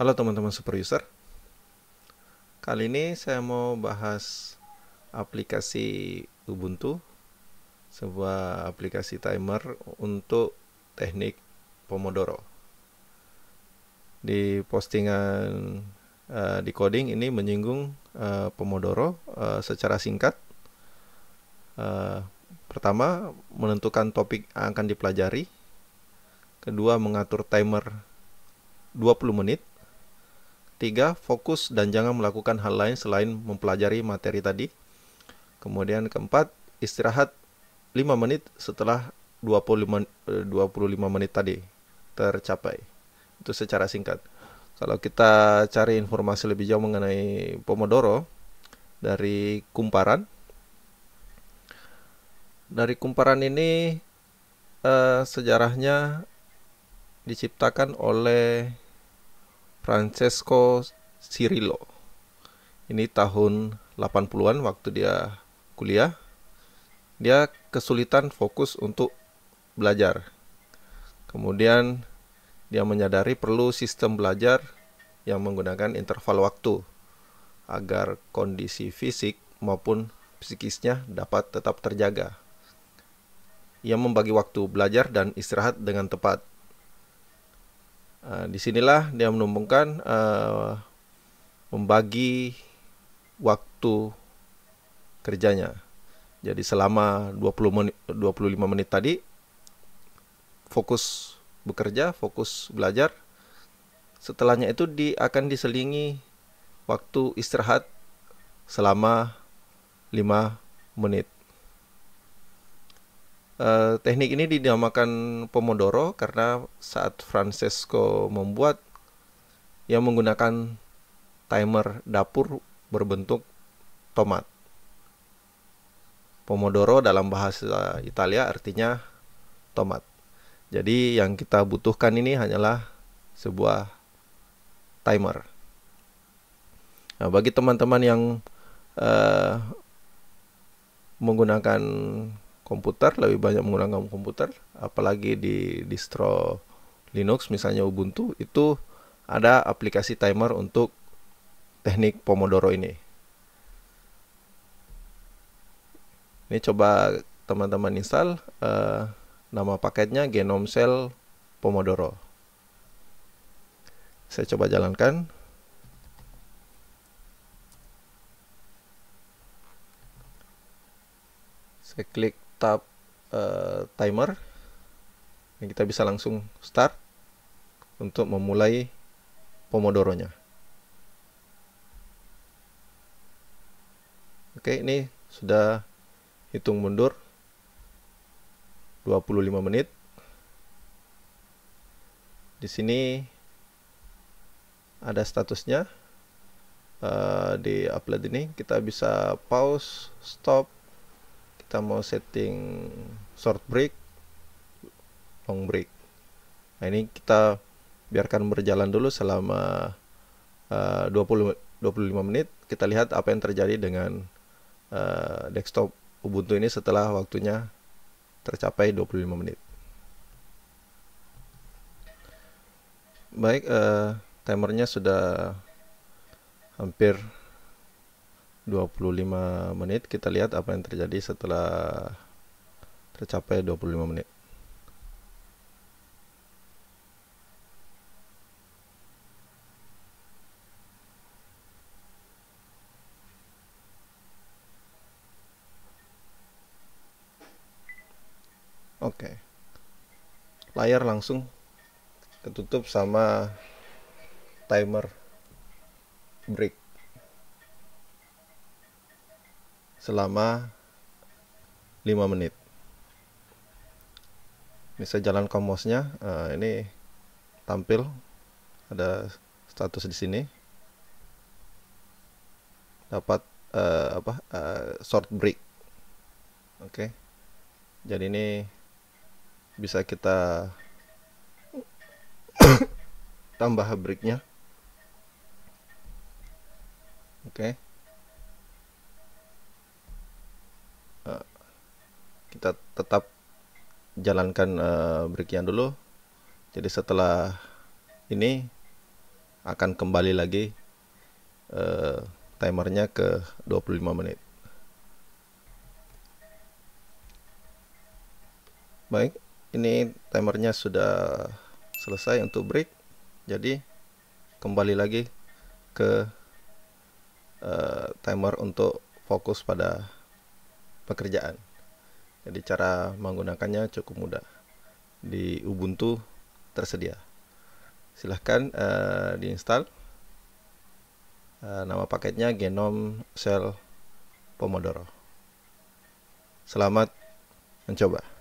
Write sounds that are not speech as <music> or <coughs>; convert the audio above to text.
Halo teman-teman super user. Kali ini saya mau bahas aplikasi Ubuntu, sebuah aplikasi timer untuk teknik Pomodoro. Di postingan uh, di coding ini menyinggung uh, Pomodoro uh, secara singkat. Uh, pertama, menentukan topik yang akan dipelajari. Kedua, mengatur timer 20 menit Tiga, fokus dan jangan melakukan hal lain selain mempelajari materi tadi. Kemudian keempat, istirahat 5 menit setelah 25, 25 eh, menit tadi tercapai. Itu secara singkat. Kalau kita cari informasi lebih jauh mengenai Pomodoro dari kumparan, dari kumparan ini eh, sejarahnya diciptakan oleh Francesco Cirillo. Ini tahun 80-an waktu dia kuliah. Dia kesulitan fokus untuk belajar. Kemudian dia menyadari perlu sistem belajar yang menggunakan interval waktu agar kondisi fisik maupun psikisnya dapat tetap terjaga. Ia membagi waktu belajar dan istirahat dengan tepat. Eh, disinilah dia menumbangkan uh, eh, membagi waktu kerjanya. Jadi selama 20 menit 25 menit tadi fokus bekerja, fokus belajar. Setelahnya itu di akan diselingi waktu istirahat selama 5 menit. Eh, teknik ini dinamakan Pomodoro karena saat Francesco membuat yang menggunakan timer dapur berbentuk tomat. Pomodoro dalam bahasa Italia artinya tomat. Jadi yang kita butuhkan ini hanyalah sebuah timer. Nah, bagi teman-teman yang uh, menggunakan komputer, lebih banyak menggunakan komputer, apalagi di distro Linux misalnya Ubuntu itu ada aplikasi timer untuk teknik Pomodoro ini. Ini coba teman-teman install uh, nama paketnya Genome Cell Pomodoro. Saya coba jalankan. Saya klik tab uh, eh, timer dan kita bisa langsung start untuk memulai pomodoronya. Oke, ini sudah hitung mundur 25 menit. Di sini ada statusnya uh, di upload ini kita bisa pause, stop, kita mau setting short break long break nah ini kita biarkan berjalan dulu selama uh, 20 25 menit kita lihat apa yang terjadi dengan uh, desktop Ubuntu ini setelah waktunya tercapai 25 menit baik uh, timernya sudah hampir 25 menit kita lihat apa yang terjadi setelah tercapai 25 menit Oke. Okay. Layar langsung ketutup sama timer break. selama 5 menit ini saya jalan komosnya nah, ini tampil ada status di sini dapat uh, apa uh, short break oke okay. jadi ini bisa kita <coughs> tambah breaknya oke okay. kita tetap jalankan uh, berikian dulu. Jadi setelah ini akan kembali lagi uh, timernya ke 25 menit. Baik, ini timernya sudah selesai untuk break. Jadi kembali lagi ke uh, timer untuk fokus pada pekerjaan. Jadi cara menggunakannya cukup mudah. Di Ubuntu tersedia. Silahkan uh, eh, diinstal. Uh, eh, nama paketnya Genome cell Pomodoro. Selamat mencoba.